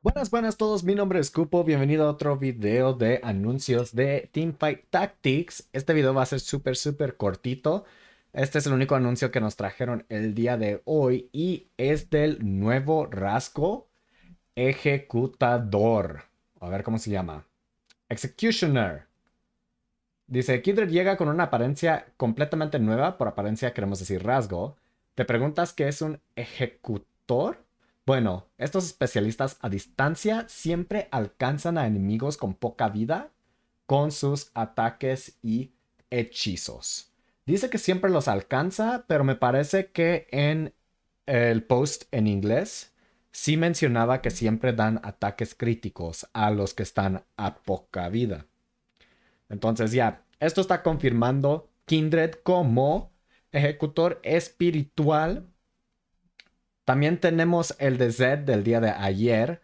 Buenas, buenas a todos, mi nombre es Cupo, bienvenido a otro video de anuncios de Teamfight Tactics. Este video va a ser súper, súper cortito. Este es el único anuncio que nos trajeron el día de hoy y es del nuevo rasgo ejecutador. A ver cómo se llama. Executioner. Dice, Kidred llega con una apariencia completamente nueva, por apariencia queremos decir rasgo. ¿Te preguntas qué es un ejecutor? Bueno, estos especialistas a distancia siempre alcanzan a enemigos con poca vida con sus ataques y hechizos. Dice que siempre los alcanza, pero me parece que en el post en inglés sí mencionaba que siempre dan ataques críticos a los que están a poca vida. Entonces ya, esto está confirmando Kindred como ejecutor espiritual también tenemos el de Zed del día de ayer.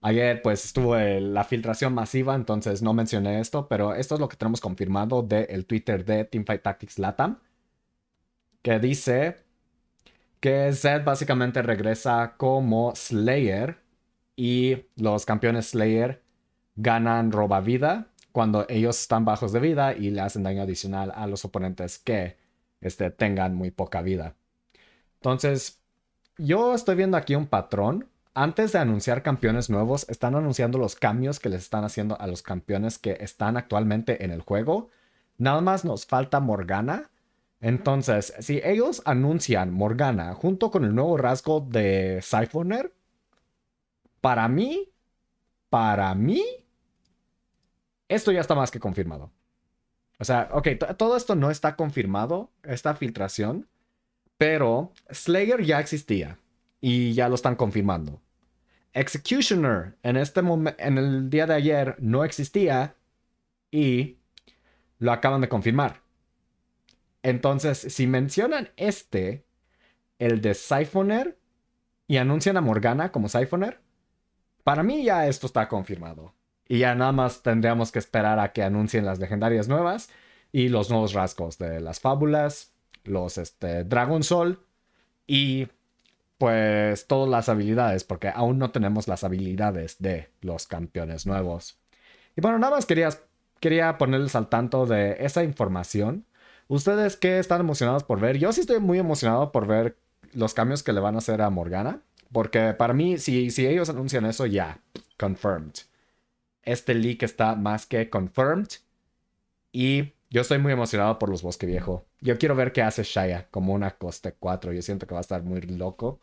Ayer pues estuvo la filtración masiva, entonces no mencioné esto, pero esto es lo que tenemos confirmado del el Twitter de Teamfight Tactics Latam, que dice que Zed básicamente regresa como Slayer y los campeones Slayer ganan roba vida cuando ellos están bajos de vida y le hacen daño adicional a los oponentes que este, tengan muy poca vida. Entonces, yo estoy viendo aquí un patrón. Antes de anunciar campeones nuevos, están anunciando los cambios que les están haciendo a los campeones que están actualmente en el juego. Nada más nos falta Morgana. Entonces, si ellos anuncian Morgana junto con el nuevo rasgo de Siphoner, para mí, para mí, esto ya está más que confirmado. O sea, ok, todo esto no está confirmado, esta filtración, pero Slayer ya existía y ya lo están confirmando. Executioner en este en el día de ayer no existía y lo acaban de confirmar. Entonces, si mencionan este, el de Siphoner, y anuncian a Morgana como Siphoner, para mí ya esto está confirmado. Y ya nada más tendríamos que esperar a que anuncien las legendarias nuevas y los nuevos rasgos de las fábulas los este, Dragon Soul y pues todas las habilidades, porque aún no tenemos las habilidades de los campeones nuevos. Y bueno, nada más quería, quería ponerles al tanto de esa información. ¿Ustedes qué están emocionados por ver? Yo sí estoy muy emocionado por ver los cambios que le van a hacer a Morgana. Porque para mí, si, si ellos anuncian eso, ya, confirmed. Este leak está más que confirmed. Y yo estoy muy emocionado por los Bosque Viejo. Yo quiero ver qué hace Shaya como una coste 4. Yo siento que va a estar muy loco.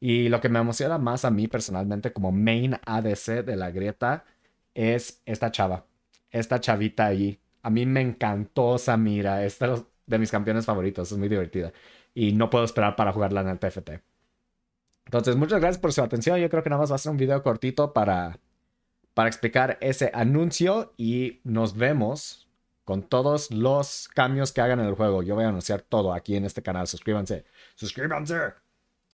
Y lo que me emociona más a mí personalmente como main ADC de la grieta es esta chava. Esta chavita ahí. A mí me encantó Samira. Es de, mis campeones favoritos. Es muy divertida. Y no puedo esperar para jugarla en el TFT. Entonces, muchas gracias por su atención. Yo creo que nada más va a ser un video cortito para, para explicar ese anuncio. Y nos vemos con todos los cambios que hagan en el juego. Yo voy a anunciar todo aquí en este canal. Suscríbanse. Suscríbanse.